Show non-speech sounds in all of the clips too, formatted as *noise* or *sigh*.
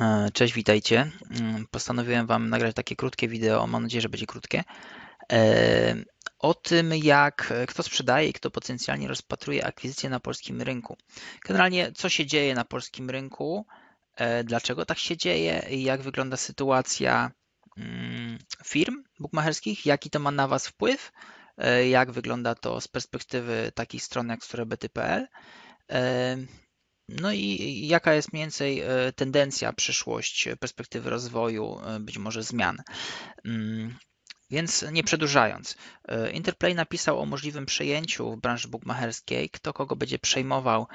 E, cześć, witajcie. Mm, postanowiłem Wam nagrać takie krótkie wideo, mam nadzieję, że będzie krótkie, e, o tym, jak kto sprzedaje i kto potencjalnie rozpatruje akwizycję na polskim rynku. Generalnie, co się dzieje na polskim rynku, e, dlaczego tak się dzieje, jak wygląda sytuacja mm, firm bukmacherskich, jaki to ma na Was wpływ, jak wygląda to z perspektywy takich stron jak surebety.pl. No i jaka jest mniej więcej e, tendencja, przyszłość, e, perspektywy rozwoju, e, być może zmian. Mm, więc nie przedłużając, Interplay napisał o możliwym przejęciu w branży bukmacherskiej, kto kogo będzie przejmował.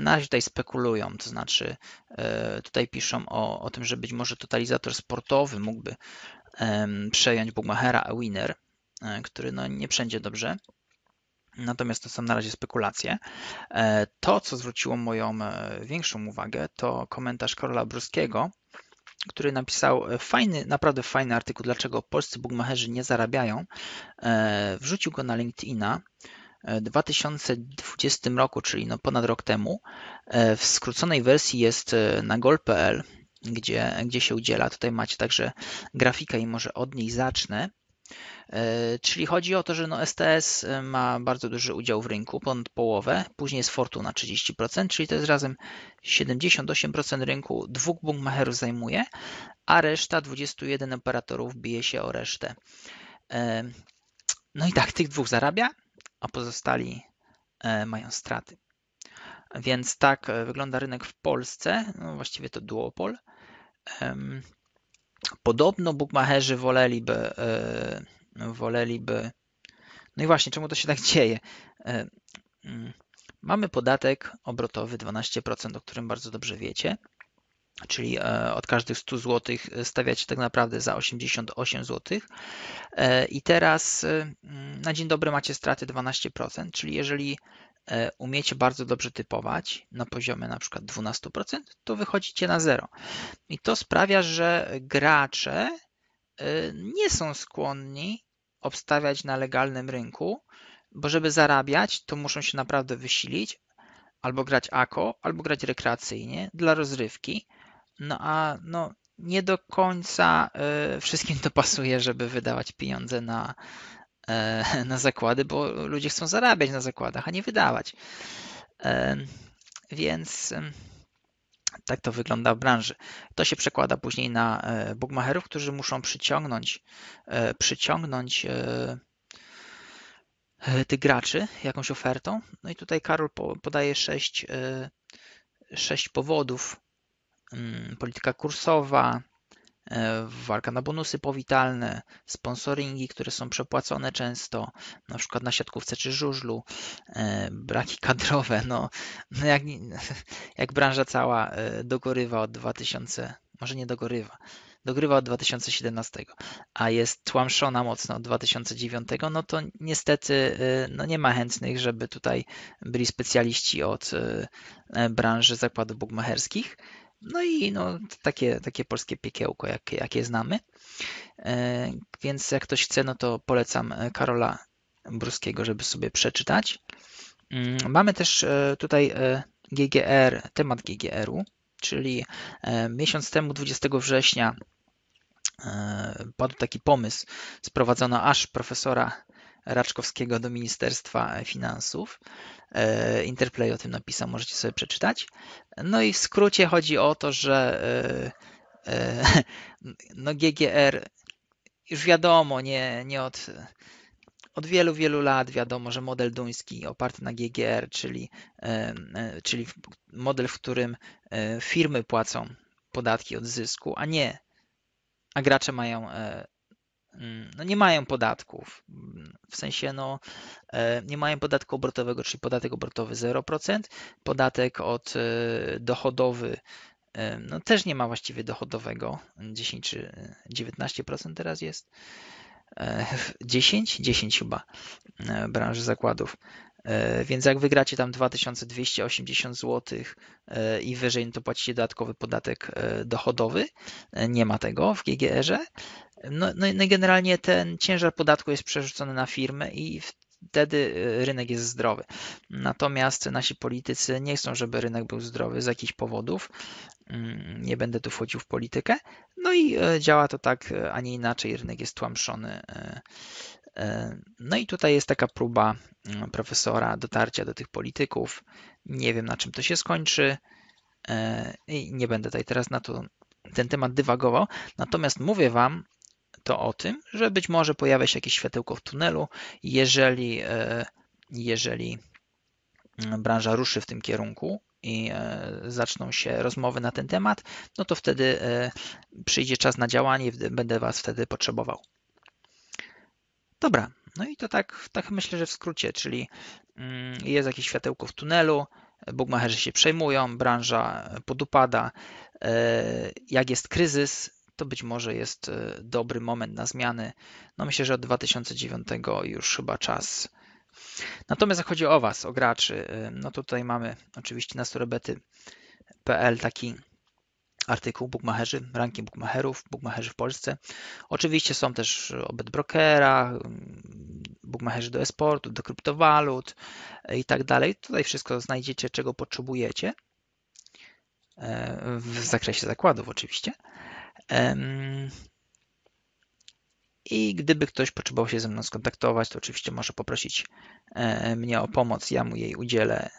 Na razie tutaj spekulują, to znaczy tutaj piszą o, o tym, że być może totalizator sportowy mógłby przejąć bukmachera Winner, który no nie wszędzie dobrze. Natomiast to są na razie spekulacje. E, to, co zwróciło moją e, większą uwagę, to komentarz Karola Bruskiego, który napisał e, fajny, naprawdę fajny artykuł, dlaczego polscy bugmacherzy nie zarabiają. Wrzucił go na LinkedIna. W 2020 roku, czyli no ponad rok temu, w skróconej wersji jest na gol.pl, gdzie, gdzie się udziela. Tutaj macie także grafikę i może od niej zacznę. E, czyli chodzi o to, że no STS e, ma bardzo duży udział w rynku, ponad połowę, później jest Fortuna 30%, czyli to jest razem 78% rynku, dwóch bunkmacherów zajmuje, a reszta 21 operatorów bije się o resztę. E, no i tak, tych dwóch zarabia, a pozostali mają straty. Więc tak wygląda rynek w Polsce, no właściwie to duopol. Podobno bukmacherzy woleliby, e, woleliby. No i właśnie, czemu to się tak dzieje? E, mm, mamy podatek obrotowy 12%, o którym bardzo dobrze wiecie, czyli e, od każdych 100 zł stawiacie tak naprawdę za 88 zł. I teraz mm, na dzień dobry macie straty 12%, czyli jeżeli E, umiecie bardzo dobrze typować na poziomie na przykład 12%, to wychodzicie na zero. I to sprawia, że gracze e, nie są skłonni obstawiać na legalnym rynku, bo żeby zarabiać, to muszą się naprawdę wysilić, albo grać ako, albo grać rekreacyjnie dla rozrywki. No a no, nie do końca e, wszystkim to pasuje, żeby wydawać pieniądze na, E, na zakłady, bo ludzie chcą zarabiać na zakładach, a nie wydawać. E, więc e, tak to wygląda w branży. To się przekłada później na bookmacherów, którzy muszą przyciągnąć, przyciągnąć tych graczy jakąś ofertą. No i tutaj Karol podaje sześć, sześć powodów. Mm, polityka kursowa, E, walka na bonusy powitalne, sponsoringi, które są przepłacone często, na przykład na siatkówce czy żużlu, e, braki *laughs* kadrowe, no, no jak, *laughs* jak branża cała e, dogorywa od 2000, może nie dogorywa, dogrywa od 2017, a jest tłamszona mocno od 2009, no to niestety no nie ma chętnych, żeby tutaj byli specjaliści od branży zakładów bukmacherskich. No i no, takie, takie polskie piekiełko, jak, jakie znamy. E, więc jak ktoś chce, no to polecam e, Karola Bruskiego, żeby sobie przeczytać. Mm, mamy też e, tutaj GGR, temat GGR-u, czyli miesiąc temu, 20 września, padł taki pomysł, sprowadzono aż profesora Raczkowskiego do Ministerstwa Finansów. E, Interplay o tym napisał, możecie sobie przeczytać. No i w skrócie chodzi o to, że e, e, *laughs* no GGR już wiadomo, nie, nie od, od wielu, wielu lat wiadomo, że model duński oparty na GGR, czyli, czyli model, w którym firmy płacą podatki od zysku, a nie, a gracze mają, mm, no nie mają podatków w sensie no, e, nie mają podatku obrotowego, czyli podatek obrotowy 0%, podatek od e, dochodowy e, no, też nie ma właściwie dochodowego, 10 czy 19% teraz jest. 10, 10 chyba branży zakładów. E, więc jak wygracie tam 2280 zł e, i wyżej, no to płacicie dodatkowy podatek e, dochodowy. Nie ma tego w GGR-ze. No, no, no i generalnie ten ciężar podatku jest przerzucony na firmę i w wtedy rynek jest zdrowy. Natomiast nasi politycy nie chcą, żeby rynek był zdrowy z jakichś powodów. Mm, nie będę tu wchodził w politykę. No i działa to tak, a nie inaczej. Rynek jest tłamszony no i tutaj jest taka próba mm, profesora dotarcia do tych polityków. Nie wiem, na czym to się skończy e, i nie będę tutaj teraz na to, ten temat dywagował. Natomiast mówię Wam to o tym, że być może pojawia się jakieś światełko w tunelu, jeżeli, e, jeżeli mm, branża ruszy w tym kierunku i e, zaczną się rozmowy na ten temat, no to wtedy przyjdzie czas na działanie, będę Was wtedy potrzebował. Dobra, no i to tak, tak myślę, że w skrócie, czyli mm, jest jakieś światełko w tunelu, bugmacherzy się przejmują, branża podupada, e, jak jest kryzys, to być może jest e, dobry moment na zmiany. No myślę, że od 2009 już chyba czas. Natomiast jak chodzi o Was, o graczy, e, no tutaj mamy oczywiście na surobety.pl taki artykuł Bukmacherzy, ranking bukmacherów, bukmacherzy w Polsce. Oczywiście są też o brokera, mm, bukmacherzy do esportu, do kryptowalut i tak dalej. Tutaj wszystko znajdziecie, czego potrzebujecie e, w zakresie zakładów oczywiście. I gdyby ktoś potrzebował się ze mną skontaktować, to oczywiście może poprosić e, mnie o pomoc, ja mu jej udzielę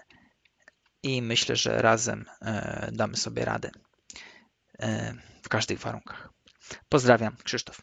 i myślę, że razem e, damy sobie radę. E, w każdych warunkach. Pozdrawiam, Krzysztof.